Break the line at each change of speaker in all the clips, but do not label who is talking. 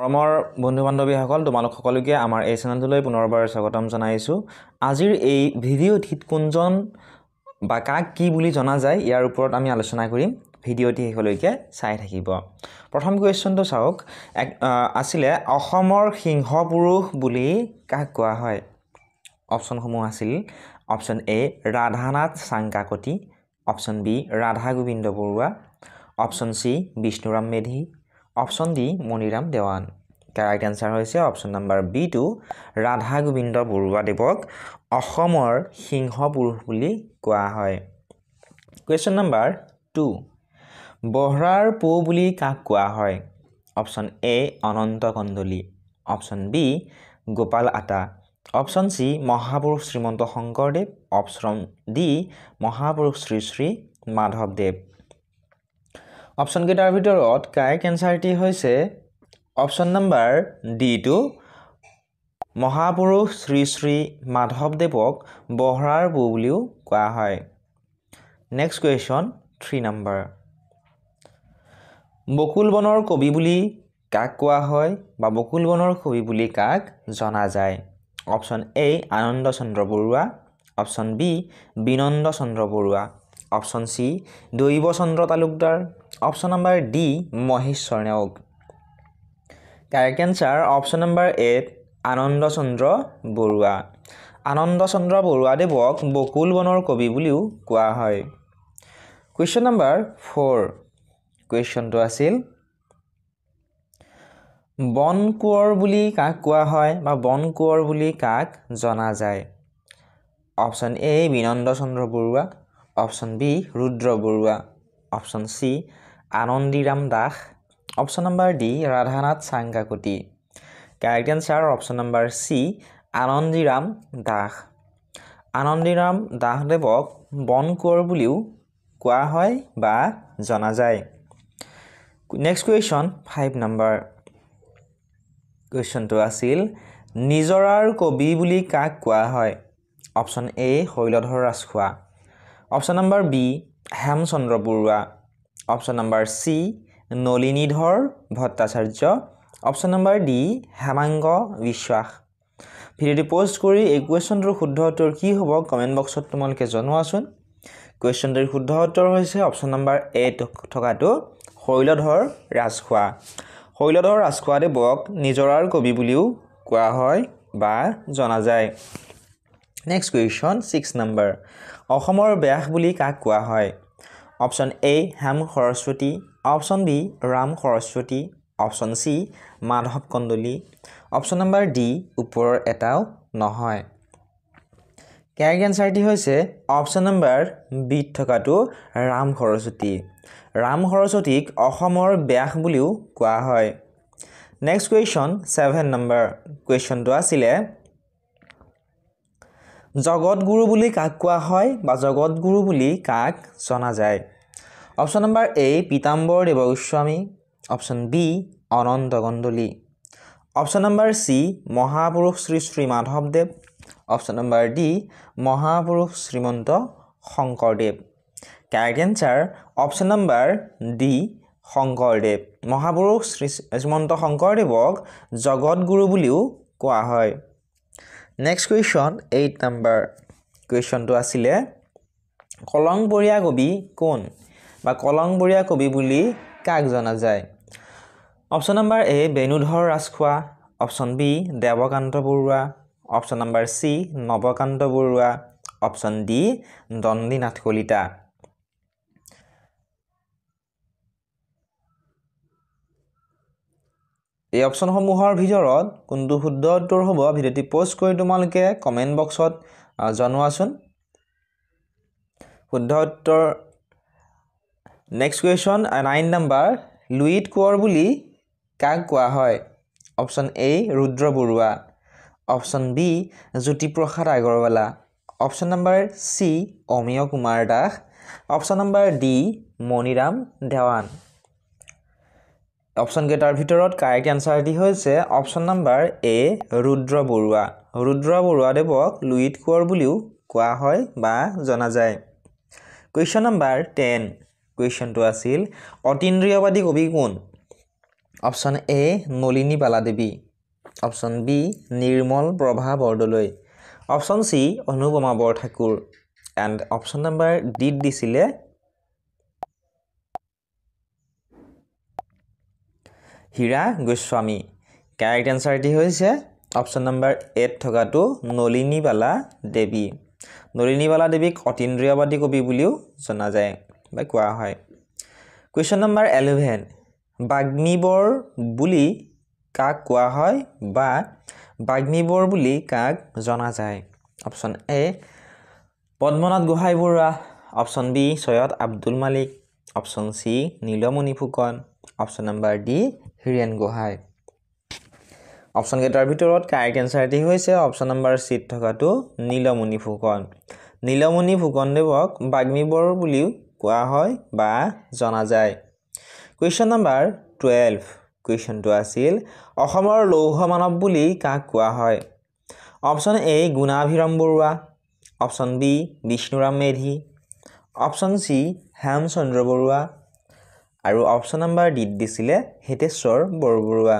মৰমৰ বন্ধু বান্ধৱীসকল তোমালোক সকলোকে আমাৰ এই চেনেলটোলৈ পুনৰবাৰ স্বাগতম জনাইছোঁ আজিৰ এই ভিডিঅ'টিত কোনজন বা কাক কি বুলি জনা যায় ইয়াৰ ওপৰত আমি আলোচনা কৰিম ভিডিঅ'টি শেষলৈকে চাই থাকিব প্ৰথম কুৱেশ্যনটো চাওক এক আছিলে অসমৰ সিংহ পুৰুষ বুলি কাক কোৱা হয় অপশ্যনসমূহ আছিল option A Radhanath Changkakati option B Radha Gobinda Barua option C Bishnuram Medhi option D Maniram Dewan correct answer হৈছে option number B two Radha Gobinda বৰুৱাদেৱক অসমৰ সিংহ পুৰুষ বুলি কোৱা হয় কুৱেশ্যন নাম্বাৰ টু বহৰাৰ পৌ বুলি কাক কোৱা হয় option A Ananta Kandali option B Gopal Ata option C মহাপুৰুষ শ্ৰীমন্ত শংকৰদেৱ অপশ্যন ডি মহাপুৰুষ শ্ৰী শ্ৰী মাধৱদেৱ অপশ্যনকেইটাৰ ভিতৰত কাই কেঞ্চাৰটি হৈছে অপশ্যন নম্বৰ ডি টো মহাপুৰুষ শ্ৰী শ্ৰী মাধৱদেৱক বহৰাৰ বু বুলিও কোৱা হয় নেক্সট কুৱেশ্যন থ্ৰী নম্বৰ বকুল বনৰ কবি বুলি কাক কোৱা হয় বা বকুল বনৰ কবি বুলি কাক জনা যায় option A Ananda Chandra Barua option B Binanda Chandra Barua option C Daiba Chandra Talukdar option number D Maheswar Neog correct answer option number eight Ananda Chandra Barua Ananda Chandra বৰুৱাদেৱক বকুল বনৰ কবি বুলিও কোৱা হয় কুৱেশ্যন নম্বৰ ফ'ৰ কুৱেশ্যনটো আছিল বন কোঁৱৰ বুলি কাক কোৱা হয় বা বন কোঁৱৰ বুলি কাক জনা যায় option A Binanda Chandra Barua option B Rudra Barua option C Anandiram Das option number D Radhanath Changkakati correct answer option number C Anandiram Das Anandiram দাসদেৱক বন কোঁৱৰ বুলিও কোৱা হয় বা জনা যায় নেক্সট কুৱেশ্যন ফাইভ নম্বৰ কুৱেশ্যনটো আছিল নিজৰাৰ কবি বুলি কাক কোৱা হয় option A Sailadhar Rajkhowa option number B Hemchandra Barua option number C Nalinidhar Bhattacharya option number D Hemanga বিশ্বাস ভিডিঅ'টো পষ্ট কৰি এই কুৱেশ্যনটোৰ শুদ্ধ উত্তৰ কি হ'ব কমেণ্ট বক্সত তোমালোকে জনোৱাচোন কুৱেশ্যনটোৰ শুদ্ধ উত্তৰ হৈছে অপশ্যন নম্বৰ এ থকাটো শৈলধৰ ৰাজখোৱা শৈলধৰ ৰাজখোৱাদেৱক নিজৰাৰ কবি বুলিও কোৱা হয় বা জনা যায় নেক্সট কুৱেশ্যন ছিক্স নম্বৰ অসমৰ ব্যাস বুলি কাক কোৱা হয় option A Hem Saraswati option B Ram Saraswati option C Madhav Kandali option number D ওপৰৰ এটাও নহয় কেৰেক্ট এনচাৰটি হৈছে অপশ্যন নম্বৰ বিত থকাটো ৰাম সৰস্বতী ৰাম সৰস্বতীক অসমৰ ব্যাস বুলিও কোৱা হয় নেক্সট কুৱেশ্যন ছেভেন নম্বৰ কুৱেশ্যনটো আছিলে জগতগুৰু বুলি কাক কোৱা হয় বা জগতগুৰু বুলি কাক জনা যায় option number A Pitambar Dev Goswami option B Ananta Kandali option number C মহাপুৰুষ শ্ৰী শ্ৰী মাধৱদেৱ অপশ্যন নম্বৰ ডি মহাপুৰুষ Srimanta Sankardev correct answer option number D Sankardev মহাপুৰুষ শ্ৰী শ্ৰীমন্ত শংকৰদেৱক জগতগুৰু বুলিও কোৱা হয় নেক্সট কুৱেশ্যন এইট নাম্বাৰ কুৱেশ্যনটো আছিলে কলংবৰীয়া কবি কোন বা কলংবৰীয়া কবি বুলি কাক জনা যায় option number A Benudhar Rajkhowa option B Devakanta Barua option number C Nabakanta Barua option D Dandinath Kalita এই অপশ্যনসমূহৰ ভিতৰত কোনটো শুদ্ধ উত্তৰ হ'ব ভিডিঅ'টি পষ্ট কৰি তোমালোকে কমেণ্ট বক্সত জনোৱাচোন শুদ্ধ উত্তৰ next question nine number Luit কোঁৱৰ বুলি কাক কোৱা হয় option A Rudra Barua option B Jyotiprasad Agarwala option number C Amiya Kumar Das option number D Maniram Dewan অপশ্যনকেইটাৰ ভিতৰত কাৰেক্ট এনচাৰটি হৈছে option number A Rudra Barua Rudra বৰুৱাদেৱক লুইট কোঁৱৰ বুলিও কোৱা হয় বা জনা যায় কুৱেশ্যন নাম্বাৰ টেন কুৱেশ্যনটো আছিল অতীন্দ্ৰিয়বাদী কবি কোন option A Nalini Baladevi option B Nirmal Prabha Bordoloi option C Anupama Borthakur and option number ডিত দিছিলে হীৰা গোস্বামী কাৰেক্ট এনচাৰটি হৈছে অপশ্যন নম্বৰ এত থকাটো নলিনীবালা দেৱী নলিনীবালা দেৱীক অতীন্দ্ৰিয়বাদী কবি বুলিও জনা যায় বা কোৱা হয় কুৱেশ্যন নম্বৰ এলেভেন বাগ্নিবৰ বুলি কাক কোৱা হয় বা বাগ্নিবৰ বুলি কাক জনা যায় option A Padmanath Gohain Barua option B Syed Abdul Malik option C Nilmani Phukan option number D Hiren Gohain অপশ্যনকেইটাৰ ভিতৰত কাৰেক্ট এনচাৰটি হৈছে অপশ্যন নম্বৰ চিত থকাটো নীলমণি ফুকন নীলমণি ফুকনদেৱক বৰ বুলিও কোৱা হয় বা জনা যায় কুৱেশ্যন নম্বৰ টুৱেলভ কুৱেশ্যনটো আছিল অসমৰ লৌহ মানৱ বুলি কাক কোৱা হয় option A Gunabhiram Barua option B Bishnuram Medhi option C Hemchandra Barua আৰু অপশ্যন নাম্বাৰ ডিত দিছিলে হিতেশ্বৰ বৰবৰুৱা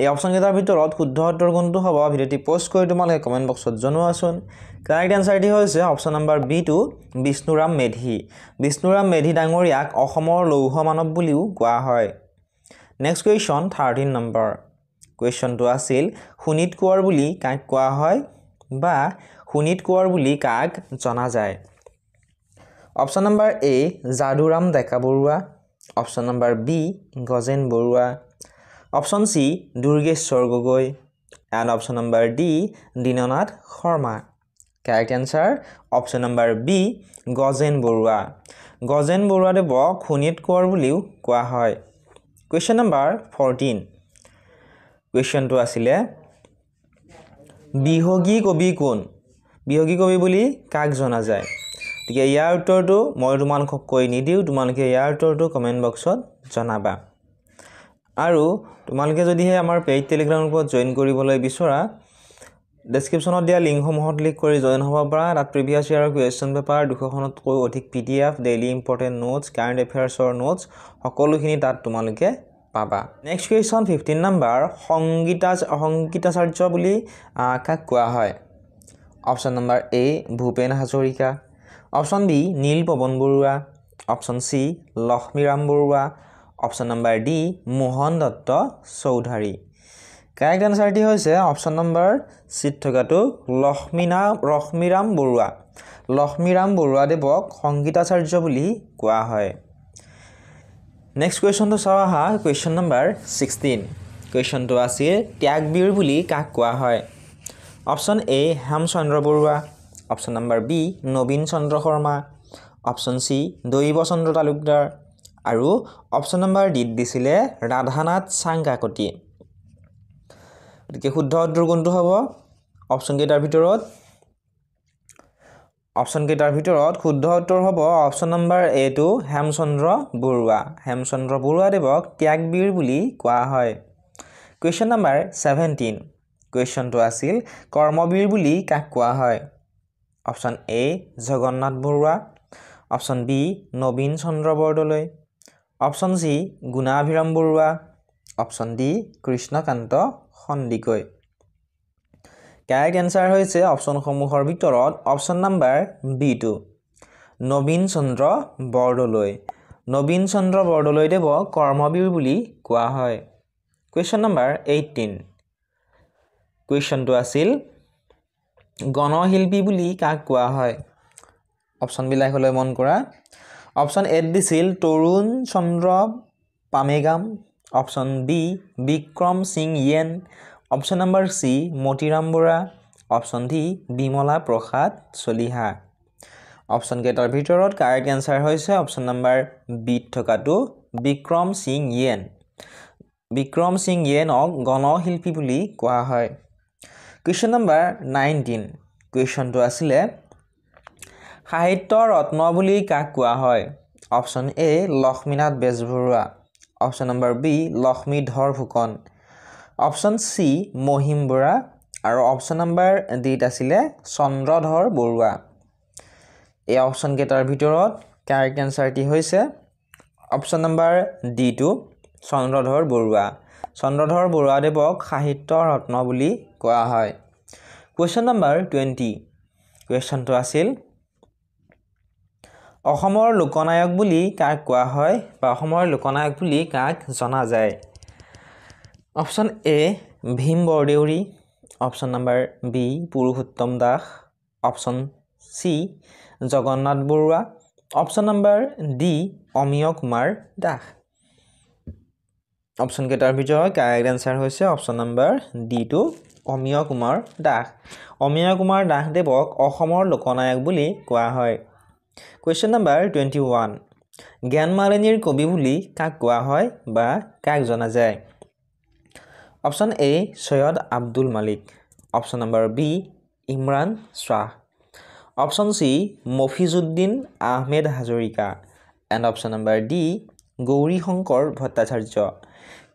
এই অপশ্যনকেইটাৰ ভিতৰত শুদ্ধ উত্তৰ কোনটো হ'ব ভিডিঅ'টি পষ্ট কৰি তোমালোকে কমেণ্ট বক্সত জনোৱাচোন কাৰেক্ট এনচাৰটি হৈছে option number B two Bishnuram Medhi Bishnuram Medhi ডাঙৰীয়াক অসমৰ লৌহ মানৱ বুলিও কোৱা হয় নেক্সট কুৱেশ্যন থাৰ্টিন নম্বৰ কুৱেশ্যনটো আছিল শোণিত কোঁৱৰ বুলি কাক কোৱা হয় বা শোণিত কোঁৱৰ বুলি কাক জনা যায় option number A Jaduram Deka Baruah option number B Gajen Baruah option C Durgeswar Gogoi and option number D Dinanath Sharma correct answer option number B Gajen Baruah Gajen বৰুৱাদেৱক শুনীত কোঁৱৰ বুলিও কোৱা হয় কুৱেশ্যন নম্বৰ ফৰ্টিন কুৱেশ্যনটো আছিলে বিহগী কবি কোন বিহগী কবি বুলি কাক জনা যায় গতিকে ইয়াৰ উত্তৰটো মই তোমালোকক কৈ নিদিওঁ তোমালোকে ইয়াৰ উত্তৰটো কমেণ্ট বক্সত জনাবা আৰু তোমালোকে যদিহে আমাৰ পেইড টেলিগ্ৰাম গ্ৰুপত জইন কৰিবলৈ বিচৰা ডেছক্ৰিপশ্যনত দিয়া লিংকসমূহত ক্লিক কৰি জইন হ'ব পাৰা তাত প্ৰিভিয়াছ ইয়াৰৰ কুৱেশ্যন পেপাৰ দুশখনতকৈ অধিক P D F daily important notes current এফেয়াৰ্ছৰ নোটছ সকলোখিনি তাত তোমালোকে পাবা নেক্সট কুৱেশ্যন ফিফটিন নাম্বাৰ সংগীতা সংগীতাচাৰ্য বুলি কাক কোৱা হয় option number A Bhupen Hazarika option B Neel Pawan Baruah option C Lakshmiram Baruah option number D Mohan Dutta Choudhury correct এনচাৰটি হৈছে অপশ্যন নম্বৰ চিত থকাটো লক্ষ্মীনা লক্ষ্মীৰাম বৰুৱা লক্ষ্মীৰাম বৰুৱাদেৱক সংগীতাচাৰ্য বুলি কোৱা হয় নেক্সট কুৱেশ্যনটো চাওঁ আহা কুৱেশ্যন নম্বৰ ছিক্সটিন কুৱেশ্যনটো আছিল ত্যাগবীৰ বুলি কাক কোৱা হয় option A Hemchandra Barua option number B Nabin Chandra Sharma option C Daiba Chandra Talukdar আৰু অপশ্যন নম্বৰ ডিত দিছিলে ৰাধানাথ চাংকাকতি গতিকে শুদ্ধ উত্তৰ কোনটো হ'ব অপশ্যনকেইটাৰ ভিতৰত অপশ্যনকেইটাৰ ভিতৰত শুদ্ধ উত্তৰ হ'ব অপশ্যন নম্বৰ এটো হেমচন্দ্ৰ বৰুৱা হেমচন্দ্ৰ বৰুৱাদেৱক ত্যাগবীৰ বুলি কোৱা হয় কুৱেশ্যন নম্বৰ ছেভেণ্টিন কুৱেশ্যনটো আছিল কৰ্মবীৰ বুলি কাক কোৱা হয় option A Jagannath Baruah option B Nabin Chandra Bardoloi option C Gunabhiram Baruah option D Krishnakanta Sandikai correct answer হৈছে অপশ্যনসমূহৰ ভিতৰত অপশ্যন নাম্বাৰ বি টু নবীন চন্দ্ৰ বৰদলৈ নবীন চন্দ্ৰ বৰদলৈদেৱক কৰ্মবীৰ বুলি কোৱা হয় কুৱেশ্যন নাম্বাৰ এইটিন কুৱেশ্যনটো আছিল গণশিল্পী বুলি কাক কোৱা হয় অপশ্যনবিলাকলৈ মন কৰা অপশ্যন এত দিছিল তৰুণ চন্দ্ৰ পামেগাম অপশ্যন বি বিক্ৰম সিং য়েন option number C Motiram Bora option D Bimala Prasad Chaliha option কেইটাৰ ভিতৰত কাৰেক্ট এনচাৰ হৈছে অপশ্যন নম্বৰ বিত থকাটো বিক্ৰম সিং য়েন বিক্ৰম সিং য়েনক গণশিল্পী বুলি কোৱা হয় কুৱেশ্যন নম্বৰ নাইনটিন কুৱেশ্যনটো আছিলে সাহিত্য ৰত্ন বুলি কাক কোৱা হয় option A Lakshminath Bezbaroa option number B Lakshmidhar Phukan option C Mahim Bora আৰু অপশ্যন নম্বৰ ডিত আছিলে চন্দ্ৰধৰ বৰুৱা এই অপশ্যনকেইটাৰ ভিতৰত কাৰেক্ট এনচাৰটি হৈছে অপশ্যন নম্বৰ ডিটো চন্দ্ৰধৰ বৰুৱা চন্দ্ৰধৰ বৰুৱাদেৱক সাহিত্য ৰত্ন বুলি কোৱা হয় কুৱেশ্যন নম্বৰ টুৱেণ্টি কুৱেশ্যনটো আছিল অসমৰ লোকনায়ক বুলি কাক কোৱা হয় বা অসমৰ লোকনায়ক বুলি কাক জনা যায় option A Bhim Bardeuri option number B Purushottam Das option C Jagannath Baruah option number D Amiya Kumar Das option কেইটাৰ ভিতৰত কাৰেক্ট এনচাৰ হৈছে অপশ্যন নম্বৰ ডি টু অমিয় কুমাৰ দাস অমিয় কুমাৰ দাসদেৱক অসমৰ লোকনায়ক বুলি কোৱা হয় কুৱেশ্যন নম্বৰ টুৱেণ্টি ওৱান জ্ঞানমালিনীৰ কবি বুলি কাক কোৱা হয় বা কাক জনা যায় option A Syed Abdul Malik option number B Imran Shah option C Mofizuddin Ahmed Hazarika and option number D Gourishankar Bhattacharya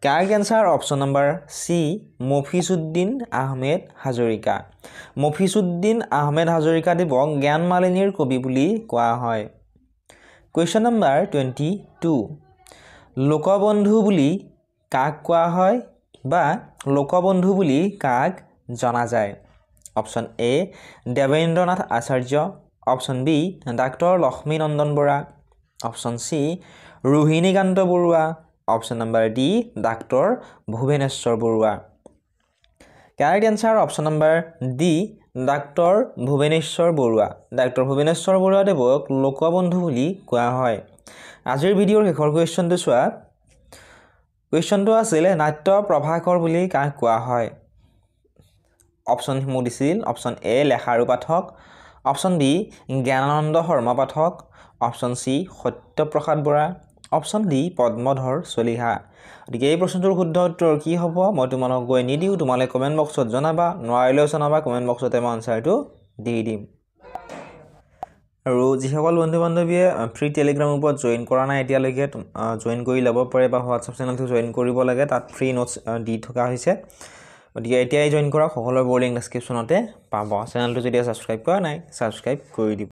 correct answer option number C Mofizuddin Ahmed Hazarika Mofizuddin Ahmed হাজৰিকাদেৱক মালিনীৰ কবি বুলি কোৱা হয় কুৱেশ্যন নম্বৰ টুৱেণ্টি টু লোকবন্ধু বুলি কাক কোৱা হয় বা লোকবন্ধু বুলি কাক জনা যায় option A Debendranath Acharya option B doctor Lakshminandan Bora option C Rohinikanta Baruah option number D doctor Bhubaneswar Baruah correct answer option number D doctor Bhubaneswar Baruah doctor Bhubaneswar বৰুৱাদেৱক লোকবন্ধু বুলি কোৱা হয় আজিৰ ভিডিঅ'ৰ শেষৰ কুৱেশ্যনটো চোৱা কুৱেশ্যনটো আছিলে নাট্য প্ৰভাকৰ বুলি কাক কোৱা হয় অপশ্যনসমূহ দিছিল option A Lekharu Pathak option B Gyanananda Sharma Pathak option C Satyaprasad Bora option D Padmadhar Chaliha গতিকে এই প্ৰশ্নটোৰ শুদ্ধ উত্তৰ কি হ'ব মই তোমালোকক গৈ নিদিওঁ তোমালোকে কমেণ্ট বক্সত জনাবা নোৱাৰিলেও জনাবা কমেণ্ট বক্সতে মই আনচাৰটো দি দিম আৰু যিসকল বন্ধু বান্ধৱীয়ে ফ্ৰী টেলিগ্ৰাম ওপৰত জইন কৰা নাই এতিয়ালৈকে জইন কৰি ল'ব পাৰে বা হোৱাটছআপ চেনেলটো জইন কৰিব লাগে তাত ফ্ৰী নোটছ দি থকা হৈছে গতিকে এতিয়াই জইন কৰা সকলোৰে বৰ লিংক ডিছক্ৰিপশ্যনতে পাব চেনেলটো যেতিয়া ছাবস্ক্ৰাইব কৰা নাই ছাবস্ক্ৰাইব কৰি দিব